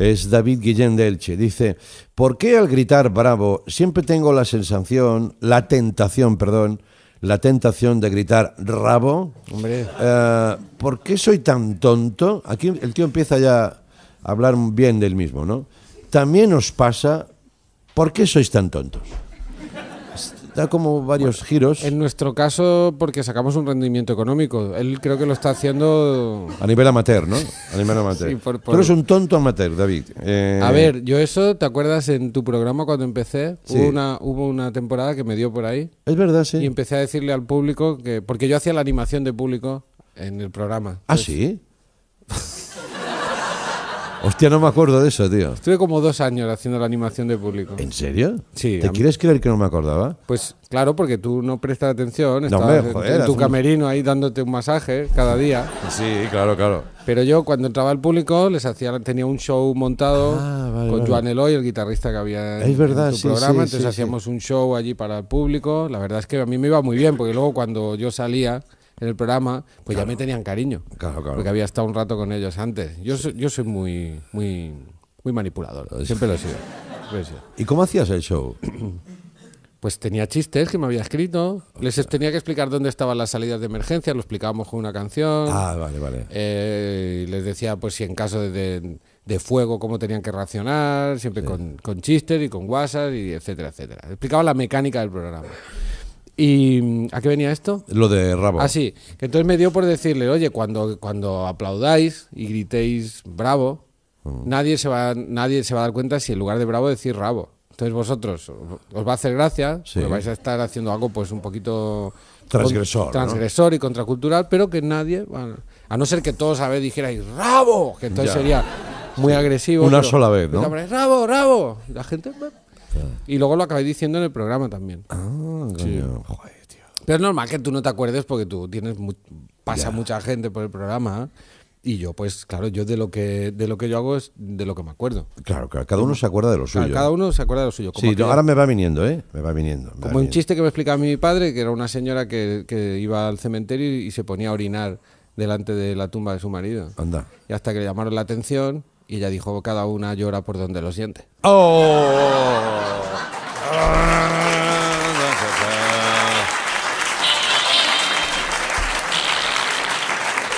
Es David Guillén de Elche. Dice, ¿por qué al gritar bravo siempre tengo la sensación, la tentación, perdón, la tentación de gritar rabo? Hombre. Eh, ¿Por qué soy tan tonto? Aquí el tío empieza ya a hablar bien del mismo, ¿no? También os pasa, ¿por qué sois tan tontos? da como varios giros. En nuestro caso, porque sacamos un rendimiento económico. Él creo que lo está haciendo. A nivel amateur, ¿no? A nivel amateur. Pero es un tonto amateur, David. Eh, a ver, yo eso, ¿te acuerdas en tu programa cuando empecé? Hubo, una, hubo una temporada que me dio por ahí. Es verdad, sí. Y empecé a decirle al público que. Porque yo hacía la animación de público en el programa. ¿Ah, sí? Hostia, no me acuerdo de eso, tío. Estuve como dos años haciendo la animación de público. ¿En serio? Sí. ¿Te quieres creer que no me acordaba? Pues claro, porque tú no prestas atención, No, en- tu camerino ahí dándote un masaje cada día. Sí, claro, claro. Pero yo cuando entraba al público les hacía tenía un show montado ah, con Joan Eloy, el guitarrista que había en, Es verdad, sí, sí, entonces hacíamos un show allí para el público. La verdad es que a mí me iba muy bien porque luego cuando yo salía el programa, pues ya me tenían cariño. Porque había estado un rato con ellos antes. Yo, soy, muy, muy, muy manipulador. Siempre lo he sido. ¿Y cómo hacías el show? Pues tenía chistes que me había escrito. Les tenía que explicar dónde estaban las salidas de emergencia, lo explicábamos con una canción. Ah, vale, vale. Eh, les decía, pues, si en caso de, fuego, cómo tenían que reaccionar, siempre con, con, chistes y con whatsapp y etcétera, etcétera. Explicaba la mecánica del programa. ¿Y mm, a qué venía esto? Lo de Rabo. ah, sí. entonces me dio por decirle, oye, cuando, cuando aplaudáis y gritéis bravo, mm. nadie, se va, nadie se va a dar cuenta si en lugar de bravo decís rabo. Entonces vosotros os va a hacer gracia, sí. vais a estar haciendo algo pues un poquito transgresor, transgresor y contracultural, pero que nadie, a no ser que todos a vez dijerais rabo, que entonces sería muy agresivo. Una sola vez, ¿no? rabo, rabo. La gente y luego lo acabé diciendo en el programa también. Ah, Joder, tío. Pero es normal que tú no te acuerdes porque tú tienes pasa mucha gente por el programa. Y yo, pues claro, yo de lo que de lo que yo hago es de lo que me acuerdo. Claro, claro cada uno se acuerda de lo suyo. cada ¿eh? uno se acuerda de lo suyo. sí, ahora me va viniendo, ¿eh? Me va viniendo. como un chiste que me explicaba mi padre, que era una señora que, que iba al cementerio y se ponía a orinar delante de la tumba de su marido. Anda. Y hasta que le llamaron la atención y ella dijo, cada una llora por donde lo siente. Oh. Ah.